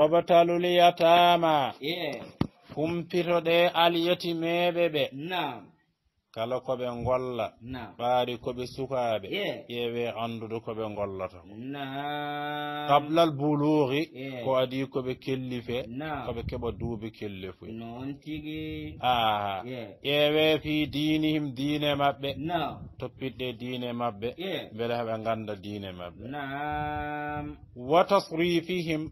وابتلوا اليتامى yeah. humpitoɗe aliyetimeɓe ɓe nah. kala ko ɓe golla nah. ɓaari ko ɓe sukaaɓe yeah. ƴeewe anndude ko ɓe gollata nah. kablal buluuri yeah. ko adi ko ɓe kellife ko ɓe keɓa duubi kellifuy aa ƴeewe fii diinihim diine maɓɓe toppiɗɗe diine maɓɓe beele heɓe ngannda diine maɓɓe wa tasrifihim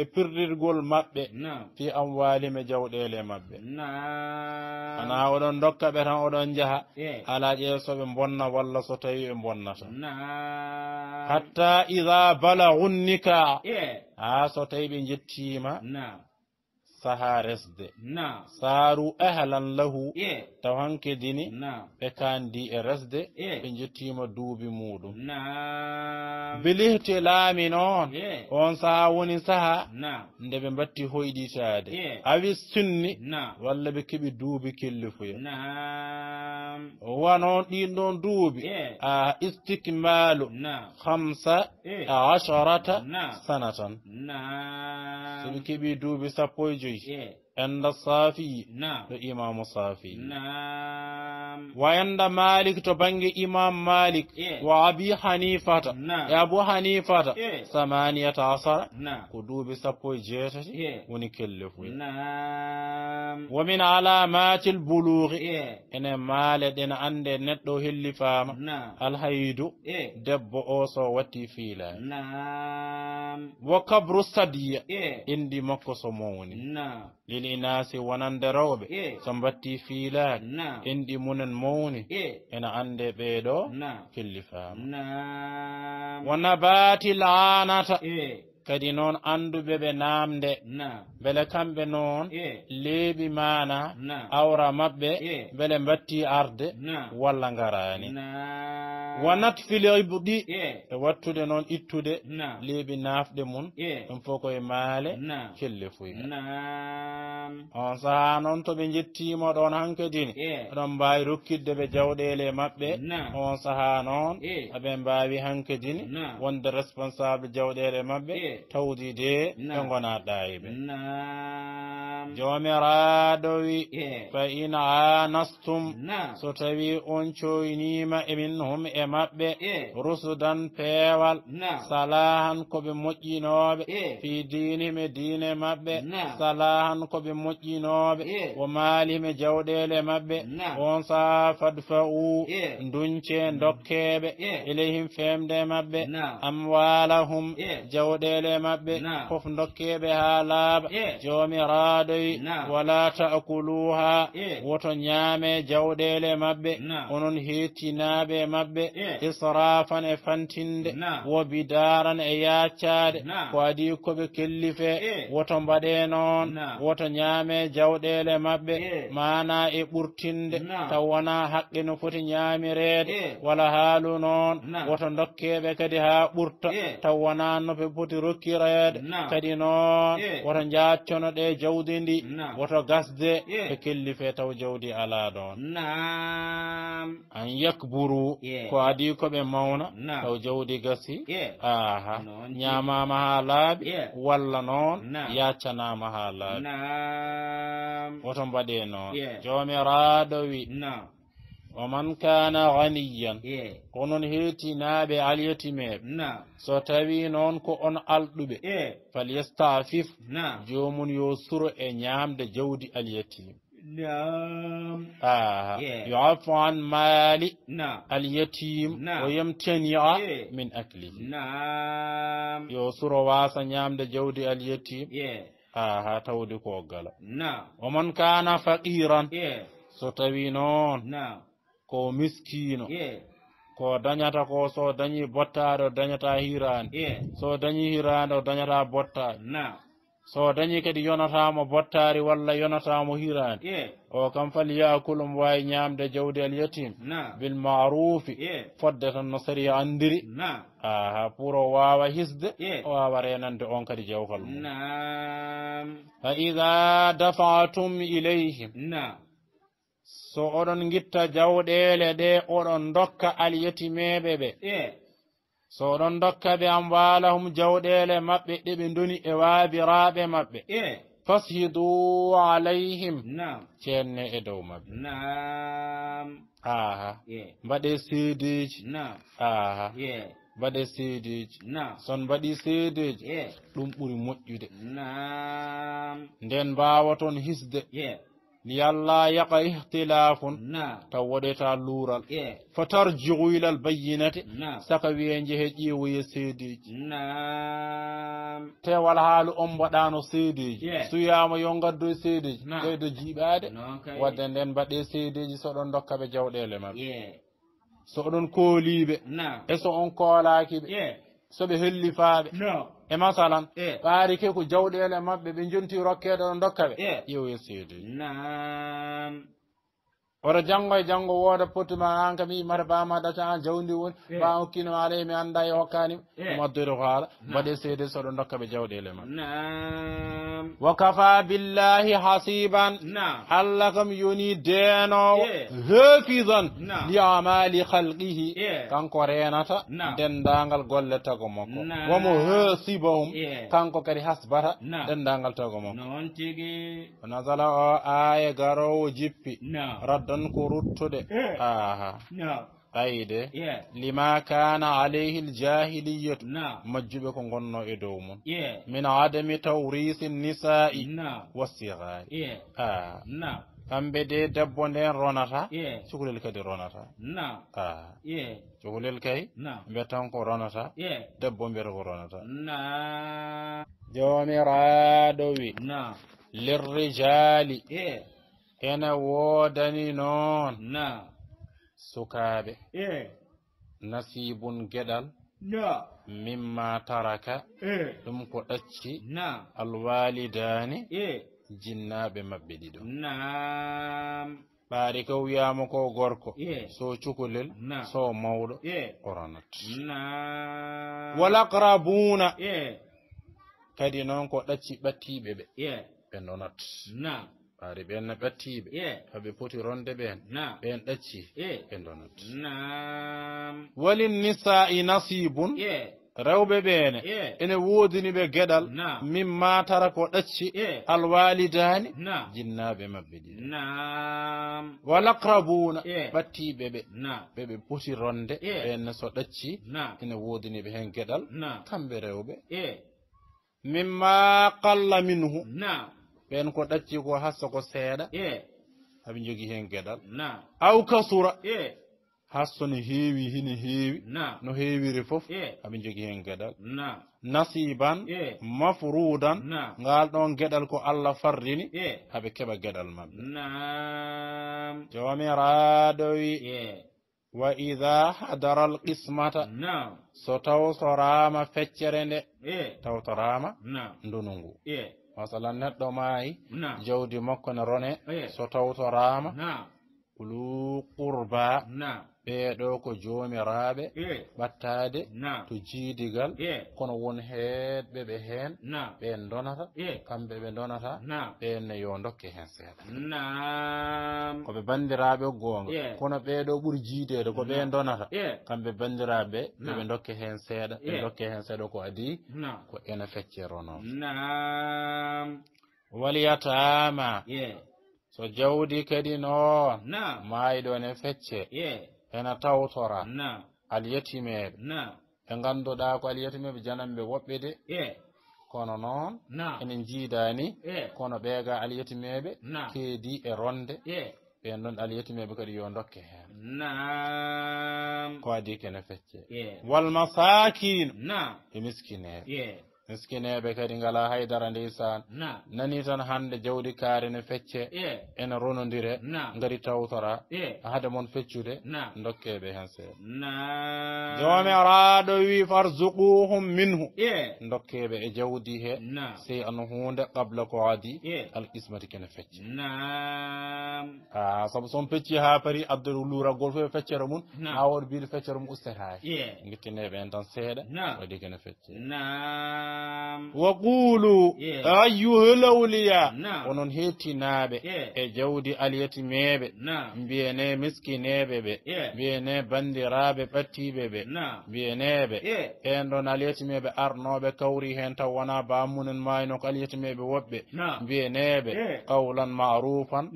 e pirdirgol maɓɓe fi an waalima jawɗeele maɓɓe ana oɗon dokka ɓe tan oɗon jaha ala ƴeesoɓe bonna walla so tawi ɓe bonnata hatta ida balagunnika ha so tawi ɓe jettima saha resde saaru ahalan lahu taw hanke dini ɓe kandi e resde ɓe jettima duuɓi muɗum bilihti laami noon on saha woni saha nde ɓe mbatti hoyɗitade awi sunni walla ɓe keeɓi duuɓi killifuya wanon ɗin ɗon duuɓi a istikmalu hamsa e ashrata sana tan soɓe keeɓi duuɓi sappo e joyi الصافي عند إيه. الصافي نعم الإمام الصافي نعم wayanda malik to bange imam malik wa abi hanifata e abu hanifata samaniyata asara ko duuɓi sappo e jeetati woni kelle fuy wa min alamati lbulugi ene maale ɗena ande neɗɗo helli faama alhaydu debbo o so watti fiilaani wa kabru sadiya indi makko so mowni للإناث ونندروبة سمبتي فيلات إندي منن موني إن عندي بيدو كل فام ونبات لعنة kadi noon annduɓe ɓe naamde mbele kamɓe noon leeɓi maana awra maɓɓe mbele mbatti arde walla ngaraani Mm. wanat filibɗi e wattude noon ittude leeɓi naafɗe mum ɗum fof koye maale kelle foyi on sahaa noon to ɓe jettiima ɗoon hankadini oɗon mbaawi rokkidde ɓe jawɗeele e maɓɓe on sahaa noon aɓe mbaawi hankadini wonde responsable jawɗeele e maɓɓe tawdide e ɓe ngonaa ɗaayiɓe joomiraaɗo wi fa in aanastum so tawii on coyniima emin hum e e maɓɓe e. rusudan peewal salahan koɓe moƴƴinooɓe fii diinimi diine maɓɓe salahan koɓe moƴƴinooɓe e. o maalimi jawɗeele maɓɓe on saha fadfa'u e. ndunce dokkeeɓe ileyhim feemde maɓɓe am waalahum jawɗeele maɓɓe fof dokkeeɓe haa laaɓa joomiraadoy wala ta'kuluha woto ñaame jawɗeele maɓɓe onon heettinaaɓe maɓɓe israfan e fantinde wo bidaran e yaccade ko adi koɓe kellife woto mbaɗe noon woto ñaame jawɗele mabɓe mana e ɓurtinde taw wona haqqe no foti ñaamirede wala haalu noon woto dokkeɓe kadi ha ɓurta taw wona noɓe foti rokkirede kadi noon woto jaccono ɗe jawdi ndi woto gasde e kellife taw jawdi ala ɗon an yakburu ko adi ko ɓe mawna taw jawdi gasi aha ñamama ha laaɓi walla noon yaccanama ha laaɓi woto mbaɗe noon jomiraɗo wi o man kana ganiyan onon hetinaɓe alyatimeɓe so tawi noon ko on alɗuɓe falyestafif jomum yo suro e ñamde jawdi alyatim Ah, yuafu an maali alyetim o yemten yaa min aclihi yo suro waasa ñaamde jawdi alyetim aha tawdi ko gala omon kana faqiran so tawi noon ko miskino ko dañata ko so dañi bottaɗe o dañata hirande so dañi hirande o dañata bottaɗe so dañi kadi yonatamo bottari walla yonatamo hirani o kam fali yakulum wawi ñamde jawdi al yatim bil marufi fodde tan no sari andiri aha pour o wawa hisde wawa renande on kadi jawkal mum fa ida dafatum ilayhim so oɗon guitta jawɗele ɗe oɗon dokka al yatimeɓe ɓe so oɗon dokka ɓe am waalahum jawɗeele maɓɓe ɗeɓe ndoni e waabiraaɓe maɓɓe e? fashidu alayhim ceenne e dow maɓɓe aha e. mbaɗe seedeji aha e. mbaɗe seedeji son mbaɗi seedeji ɗum ɓuri moƴƴude nden mbaawa toon hisde liyalla yaqa ihtilafun taw waɗeta luural fatarjigu ilal bayyinati saka wiye jehe ƴiwoye seedeji te wala haalu on mbaɗano seedeji suyama yo gaddo e seedeji ɓeydo jiiɓade wadde nden mbaɗe seedeji soɗon dokka ɓe jawɗele mabɓe so oɗon kooliɓe e so on koolakiɓe so ɓe helli faaɓe e masalan e. ɓaari ke ko jawɗeele maɓɓe ɓe jonti rokkeeɗo ɗo dokka ɓe yewoye seedi oto janngo e janngo wooda pottuma aan kam yi mata bama ɗaca an jawdi woni ma hokkinoma alay mi annda e hokkanima ɗum addude ko haala mbaɗe seede soɗo dokka ɓe jawɗele ma wa kafa billahi hasiban allah kam yoni deenowo hefidan li amali halqihi kanko renata dendagal golle tago makko womo hesibahum kanko kadi hasbata dendagal tago makko nasala o aya garowo jippi radda ton ko ruttude eh. aha limaa lima kana alayhi ljahiliyatu majjuɓe ko gonno e dow mum min adami tawrisi nisa'i wa sigari a kamɓe de debbo nden ronata cukalel kadi ronata a cukalel kay mbe tan ko ronata debbo mbiyata ronata jomiraɗo wi ene woodani noon sukaaɓe e. nasiibun geɗal mimma taraka e. ɗum ko ɗacci alwalidani e. jinnaaɓe maɓɓe ɗiɗo ɓaari ko wiyaama ko gorko so cukalel so mawɗo oranot walaqrabuna kadi noon ko ɗacci ɓattiiɓe ɓe ɓe nonot ɓaari ɓen no ɓattiiɓe hoɓe ronde ɓen ɓen ɗacci ɓe donat walin nisa'i nasibun rewɓe ɓeene ene woodini ɓe geɗal min matara ko ɗacci alwalidaani jinnaaɓe maɓɓe ɗi walakrabuna ɓattiiɓe ɓe ɓe poti ronde ɓenne so ɗacci ene woodini ɓe hen geɗal kamɓe rewɓe mimma qalla minhu ɓen ko ɗacci ko hassa ko seeɗa haɓe jogii heen geɗal aw kasura hasso no heewi hino heewi no heewiri fof haɓe jogii heen geɗal nasiban mafruudan ngal ɗon geɗal ko allah farrini haɓe keɓa geɗal maɓɓe jomiraɗo wi wa ida hadara al qismata so taw feccere nde tawtorama ndunu ngu masalan neɗɗo maayi jawdi makko ne rone so tawtoraama ulu ba ɓeeɗo ko joomiraaɓe ɓattaade to jiidigal kono won heeɓe ɓe heen ɓeen donata kamɓe ɓe donata ɓeenne yo dokke heen seeɗa ko ɓe banndiraaɓe e goonga kono ɓeeɗo ɓuri jiideede ko ɓeen donata kamɓe banndiraaɓe ɓe ɓe dokke heen seeɗa ɓe dokke heen seeɗa ko adi ko ene feccerono waliyataama so jawdi kadi noon maayiɗon ne fecce ena tawtora alyetimeɓe ɓe ganduɗa ko alyetimeɓe jananɓe woɓɓe de kono noon ene jiidani kono ɓeega alyetimeɓe keedi e ronde ɓen ɗon alyetimeɓe kadi yo dokke heen ko adi kene fecce walmasakino e miskineɓe miskineɓe kadi ngala haydara ndisan nani tan hande jawdi kaari no fecce ene ronodire gadi tawtora hade moon feccude dokkeɓe hen seeɗa jomiraɗo wi farzuquhum minhu dokkeɓe e jawdi he sey an hunde qable ko adi alkismati kene fecce a saabu son pecci ha pari adda luragol foof e feccere mum ha woɗo mbiɗo feccere mum ustetake guittineɓe hen tan seeɗa waɗi kene fecce wa qulu ayyuha l awliya onon hettinaaɓe e jawdi alyatimeɓe mbiyene miskineɓe ɓe mbiyene bandiraɓe ɓattiɓe ɓe mbiyeneɓe ɓen ɗon alyatimeɓe arnoɓe kawri hen taw wona bammunen mayno ko alyatimeɓe woɓɓe mbiyeneɓe qawlan marufan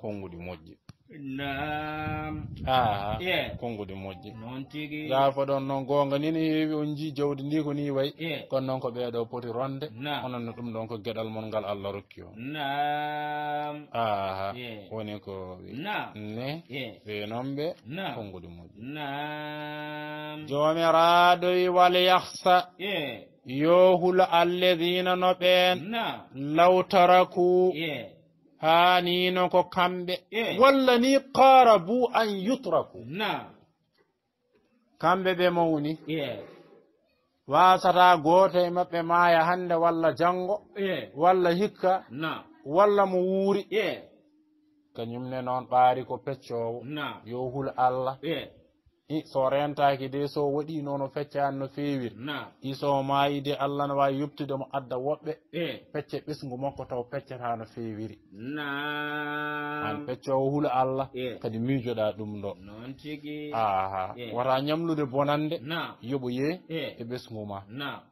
konngudi moƴƴi nam Ah, konngo ɗi moƴƴi yaafo ɗon noon goonga nini heewi on jii jawdi ndi ko ni wayi kono noon ko ɓeeɗo poti ronde hononno ɗum ɗon ko geɗal mon ngal allah rokki o aha woni ko ne ɓe noon ɓe konngo ɗi moƴƴi joomiraaɗoyi wal yahsa yo hula alledina no ɓeen law taraku haanino ko kamɓe e. walla ni qaara bu an yutraku kamɓe ɓe mawni wasata goto e maɓɓe maaya hannde walla janngo e. walla hikka walla mo wuuri e. kañumne noon ɓaari ko peccoowo yo hul allah i so rentaki de so waɗi noono fecca an no feewiri i so maayi de allah no waawi yuɓtude mo adda woɓɓe pecce e. ɓesgu makko taw peccata no feewiri an peccoowo hula allah e. kadi miijoɗa ɗum ɗo noon tigi aha e. wata ñamlude bonande yoɓo yee e ɓesgu ma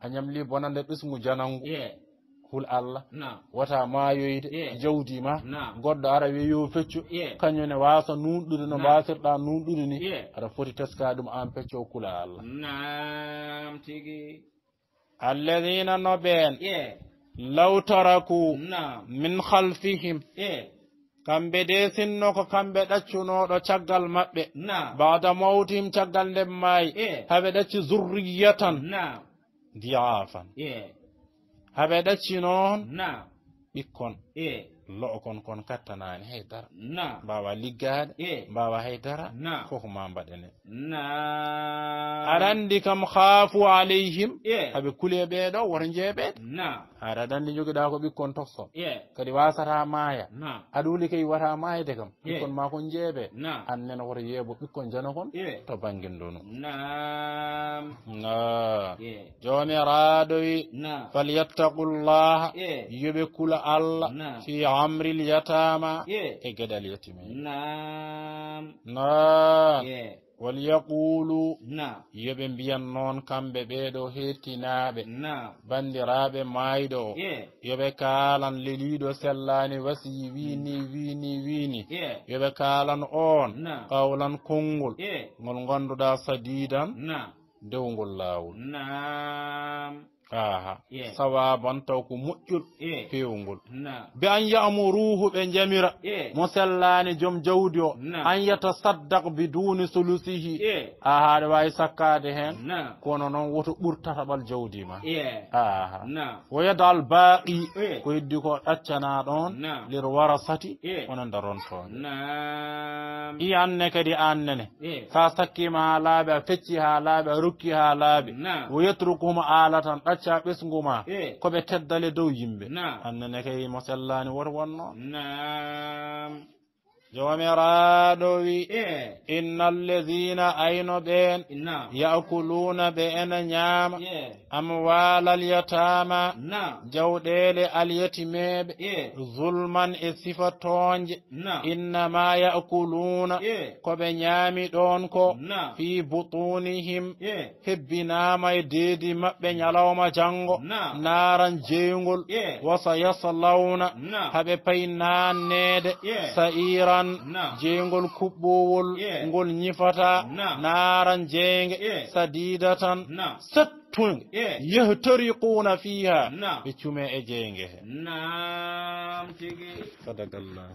a ñamli bonande ɓesgu janangu hul allah wata mayoyde jawdi ma goɗɗo ara wiya yo feccu ne wasa nunɗude no mbasirɗa nunɗude ni ara foti teskade ɗum an pecco o kula allah nam no been law taraku min khalfihim. kamɓe de sinno ko kamɓe ɗaccunoɗo caggal maɓɓe mauti mawtim caggal nden maayi haɓe ɗacci zurriyatan diyafan yeah. هبدا شنون نعم بكون ايه Lo kon kon ni haydara na mbawa ligad e eh. mbawa haydara na koko ma mbaɗane na arandi kam khafu alaihim eh. e kule be do woto jeeɓede na aradan ni andi joguiɗa ko eh. kon tokso e kadi wasata maya na aduli kay wata de kam ɓikkon ma kon jeeɓe na wor yebo bi kon jano kon e to bangguel ndono nam na jomiraɗo wi falyattaqullaha yoɓe kula allah fi amril yatama e gedal yetimi nam walyaqulu yoɓe mbiyan noon kamɓe ɓeɗo hettinaɓe bandiraɓe mayɗo o yoɓe kalan leliɗo sellani wasiyi mm. wini wini wini yoɓe kalan on kawlan konngol ngol ganduɗa sadidan dewgol lawol aha sawaban taw ko moƴƴol pewol ngol be an yamuruhu ɓe jamira mo sellani joom jawdi o an yata saddak bi duni solusihi aha ɗe wawi sakkade hen kono noon woto ɓurtataɓal jawdi ma aha wo yadal baaqi ko heddi ko ɗaccana ɗon lir warasati onon darontoon i anne kadi annene sa sakkima ha laaɓe a fecci ha laaɓe a rokki ha laaɓe wo yetrukumo ala tan ɗacc acca ɓesgu ma e. ko ɓe teddale dow yimɓe hannene kay mo sellani wor wonno jomiraɗo wi inna alledina ayno ɓen yakuluna ɓe ena ñaama amwalal yatama jawɗele alyatimeɓe zulman e sifa toonje innama yakuluna koɓe ñaami ɗon ko fi butunihim hebbinama e deedi maɓɓe ñalawma jango naran jeygol wasa yaslawna haɓe pay nannede sa'iran naran jeengol kuɓɓowol ngol ñifata naran jeenge sadida tan set tun yahtariquna fiha ɓe cume e jeenge he sadaqallahu